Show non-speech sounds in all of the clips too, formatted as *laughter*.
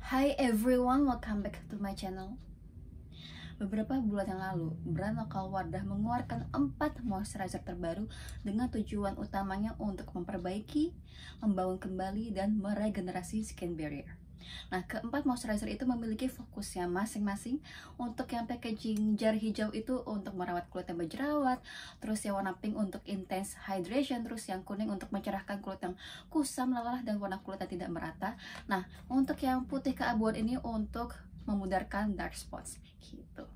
Hi everyone, welcome back to my channel Beberapa bulan yang lalu, brand lokal Wardah mengeluarkan empat moisturizer terbaru dengan tujuan utamanya untuk memperbaiki, membangun kembali, dan meregenerasi skin barrier Nah, keempat moisturizer itu memiliki fokusnya masing-masing. Untuk yang packaging jar hijau itu untuk merawat kulit yang berjerawat, terus yang warna pink untuk intense hydration, terus yang kuning untuk mencerahkan kulit yang kusam, lelah dan warna kulit yang tidak merata. Nah, untuk yang putih keabuan ini untuk memudarkan dark spots gitu.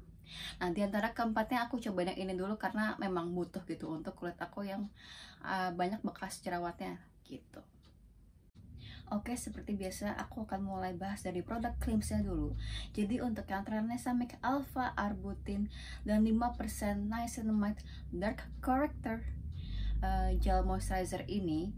Nah, di antara keempatnya aku coba yang ini dulu karena memang butuh gitu untuk kulit aku yang uh, banyak bekas jerawatnya gitu. Oke, seperti biasa aku akan mulai bahas dari produk saya dulu. Jadi untuk yang make Alpha Arbutin dan 5% Niacinamide Dark Corrector uh, gel moisturizer ini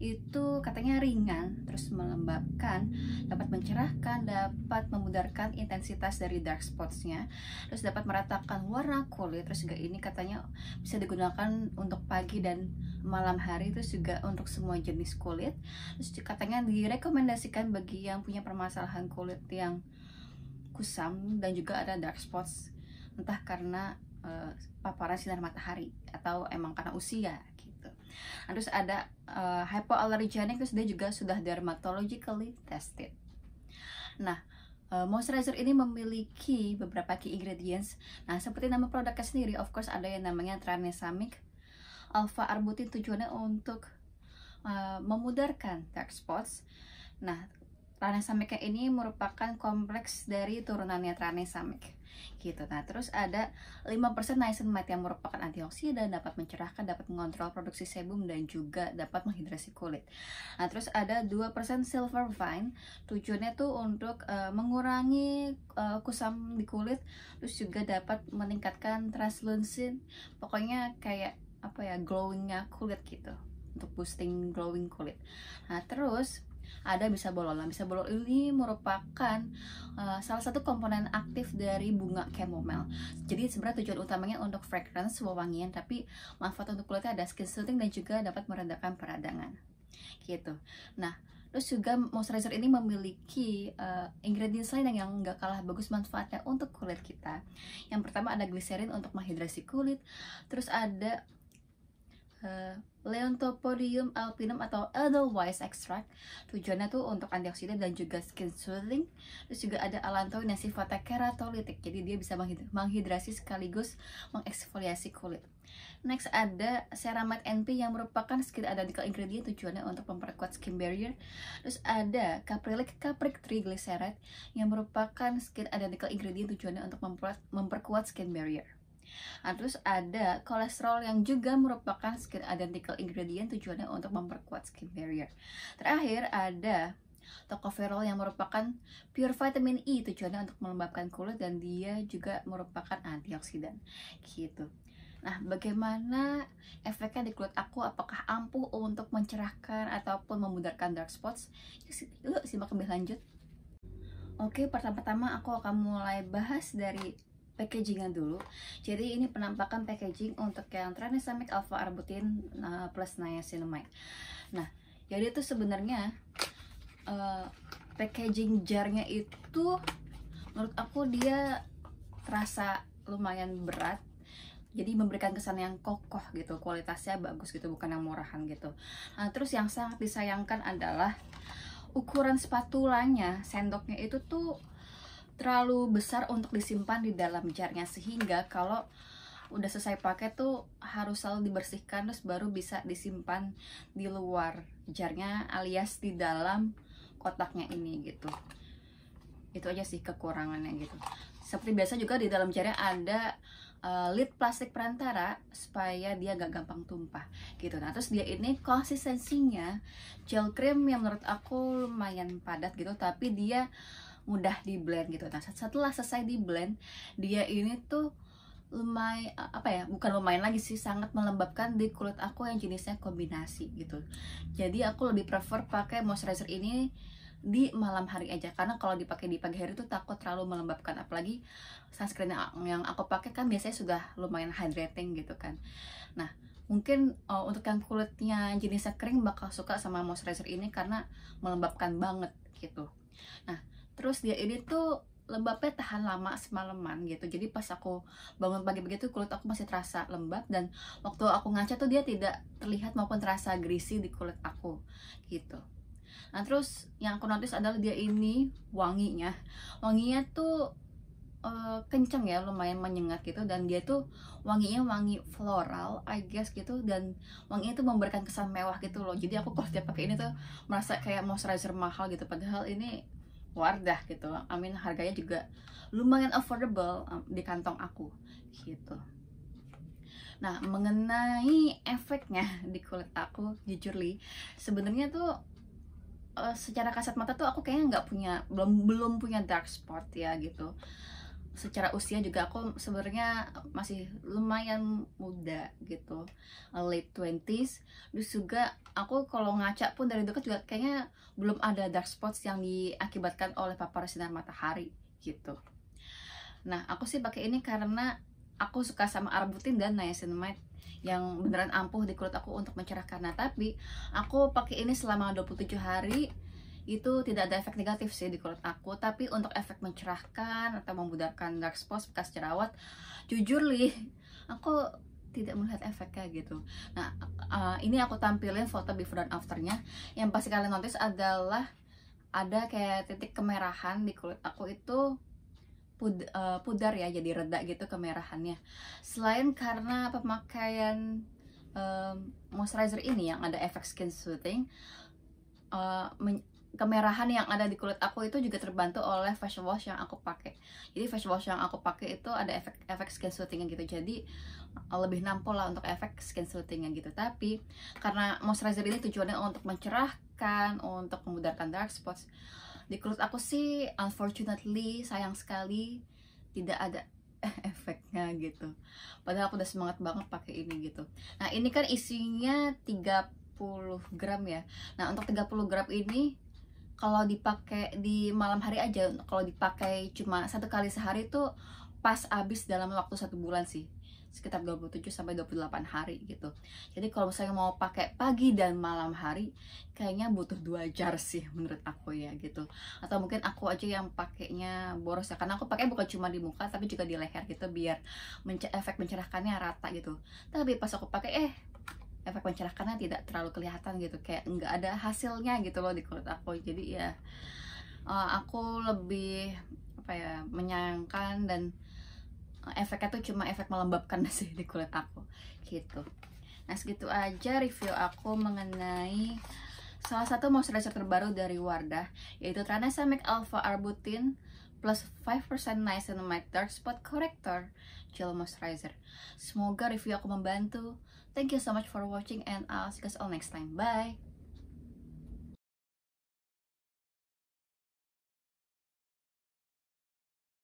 itu katanya ringan, terus melembabkan, dapat mencerahkan, dapat memudarkan intensitas dari dark spotsnya, terus dapat meratakan warna kulit, terus juga ini katanya bisa digunakan untuk pagi dan malam hari, terus juga untuk semua jenis kulit, terus katanya direkomendasikan bagi yang punya permasalahan kulit yang kusam dan juga ada dark spots entah karena uh, paparan sinar matahari atau emang karena usia Nah, terus ada uh, hypoallergenic terus dia juga sudah dermatologically tested nah eh, moisturizer ini memiliki beberapa key ingredients nah seperti nama produknya sendiri of course ada yang namanya tranexamic alpha arbutin tujuannya untuk uh, memudarkan dark spots nah tranexamic ini merupakan kompleks dari turunannya tranexamic gitu nah terus ada 5% niacinamide yang merupakan antioksidan dapat mencerahkan dapat mengontrol produksi sebum dan juga dapat menghidrasi kulit nah terus ada 2% silver vine tujuannya tuh untuk uh, mengurangi uh, kusam di kulit terus juga dapat meningkatkan translucent pokoknya kayak apa ya glowingnya kulit gitu untuk boosting glowing kulit nah terus ada bisa bololan nah, bisa bolol. ini merupakan uh, salah satu komponen aktif dari bunga chamomile jadi sebenarnya tujuan utamanya untuk fragrance wewangian tapi manfaat untuk kulitnya ada skin soothing dan juga dapat meredakan peradangan gitu nah Terus juga moisturizer ini memiliki uh, ingredients lain yang nggak kalah bagus manfaatnya untuk kulit kita. Yang pertama ada glycerin untuk menghidrasi kulit, terus ada Eh, Leontopodium alpinum atau Edelweiss extract tujuannya tuh untuk antioksidan dan juga skin soothing terus juga ada allantoin yang sifatnya keratolitik jadi dia bisa menghidrasi sekaligus mengeksfoliasi kulit next ada ceramide NP yang merupakan skin identical ingredient tujuannya untuk memperkuat skin barrier terus ada caprylic capric triglyceride yang merupakan skin identical ingredient tujuannya untuk memperkuat skin barrier Nah, terus ada kolesterol yang juga merupakan skin identical ingredient tujuannya untuk memperkuat skin barrier. Terakhir ada tocopherol yang merupakan pure vitamin E tujuannya untuk melembabkan kulit dan dia juga merupakan antioksidan. Gitu. Nah, bagaimana efeknya di kulit aku? Apakah ampuh untuk mencerahkan ataupun memudarkan dark spots? Yuk, simak lebih lanjut. Oke, pertama-tama aku akan mulai bahas dari packagingnya dulu jadi ini penampakan packaging untuk yang tranexamic alpha arbutin uh, plus niacinamide nah jadi itu sebenarnya uh, packaging jarnya itu menurut aku dia terasa lumayan berat jadi memberikan kesan yang kokoh gitu kualitasnya bagus gitu bukan yang murahan gitu nah, terus yang sangat disayangkan adalah ukuran spatulanya sendoknya itu tuh terlalu besar untuk disimpan di dalam jarnya sehingga kalau udah selesai pakai tuh harus selalu dibersihkan terus baru bisa disimpan di luar jarnya alias di dalam kotaknya ini gitu itu aja sih kekurangannya gitu seperti biasa juga di dalam jarnya ada uh, lid plastik perantara supaya dia gak gampang tumpah gitu nah terus dia ini konsistensinya gel cream yang menurut aku lumayan padat gitu tapi dia mudah di blend gitu nah setelah selesai di blend dia ini tuh lumayan apa ya bukan lumayan lagi sih sangat melembabkan di kulit aku yang jenisnya kombinasi gitu jadi aku lebih prefer pakai moisturizer ini di malam hari aja karena kalau dipakai di pagi hari itu takut terlalu melembabkan apalagi sunscreen yang aku pakai kan biasanya sudah lumayan hydrating gitu kan nah mungkin uh, untuk yang kulitnya jenisnya kering bakal suka sama moisturizer ini karena melembabkan banget gitu nah terus dia ini tuh lembabnya tahan lama semalaman gitu jadi pas aku bangun pagi-pagi itu kulit aku masih terasa lembab dan waktu aku ngaca tuh dia tidak terlihat maupun terasa greasy di kulit aku gitu nah terus yang aku notice adalah dia ini wanginya wanginya tuh uh, kenceng ya lumayan menyengat gitu dan dia tuh wanginya wangi floral I guess gitu dan wanginya tuh memberikan kesan mewah gitu loh jadi aku kalau dia pakai ini tuh merasa kayak moisturizer mahal gitu padahal ini Wardah gitu I Amin mean, harganya juga lumayan affordable um, di kantong aku gitu Nah, mengenai efeknya di kulit aku, jujur li, sebenarnya tuh uh, secara kasat mata tuh aku kayaknya nggak punya belum belum punya dark spot ya gitu secara usia juga aku sebenarnya masih lumayan muda gitu late twenties terus juga aku kalau ngaca pun dari dekat juga kayaknya belum ada dark spots yang diakibatkan oleh paparan sinar matahari gitu nah aku sih pakai ini karena aku suka sama arbutin dan niacinamide yang beneran ampuh di kulit aku untuk mencerahkan nah tapi aku pakai ini selama 27 hari itu tidak ada efek negatif sih di kulit aku tapi untuk efek mencerahkan atau memudarkan dark spots bekas jerawat jujur li aku tidak melihat efeknya gitu nah uh, ini aku tampilin foto before dan afternya yang pasti kalian notice adalah ada kayak titik kemerahan di kulit aku itu pud uh, pudar ya jadi reda gitu kemerahannya selain karena pemakaian um, moisturizer ini yang ada efek skin soothing uh, kemerahan yang ada di kulit aku itu juga terbantu oleh facial wash yang aku pakai. Jadi facial wash yang aku pakai itu ada efek efek skin soothing gitu. Jadi eh, lebih nampol lah untuk efek skin soothing gitu. Tapi karena moisturizer ini tujuannya untuk mencerahkan, untuk memudarkan dark spots. Di kulit aku sih unfortunately sayang sekali tidak ada *laughs* efeknya gitu. Padahal aku udah semangat banget pakai ini gitu. Nah, ini kan isinya 30 gram ya. Nah, untuk 30 gram ini kalau dipakai di malam hari aja kalau dipakai cuma satu kali sehari tuh pas habis dalam waktu satu bulan sih sekitar 27 sampai 28 hari gitu. Jadi kalau misalnya mau pakai pagi dan malam hari kayaknya butuh dua jar sih menurut aku ya gitu. Atau mungkin aku aja yang pakainya boros ya karena aku pakai bukan cuma di muka tapi juga di leher gitu biar efek mencerahkannya rata gitu. Tapi pas aku pakai eh efek mencerahkannya tidak terlalu kelihatan gitu kayak nggak ada hasilnya gitu loh di kulit aku jadi ya uh, aku lebih apa ya menyayangkan dan eh, efeknya tuh cuma efek melembabkan *laughs* sih di kulit aku gitu nah segitu aja review aku mengenai salah satu moisturizer terbaru dari Wardah yaitu Tranesa Make Alpha Arbutin plus 5% Niacinamide Dark Spot Corrector Gel Moisturizer. Semoga review aku membantu. Thank you so much for watching and I'll see you all next time. Bye!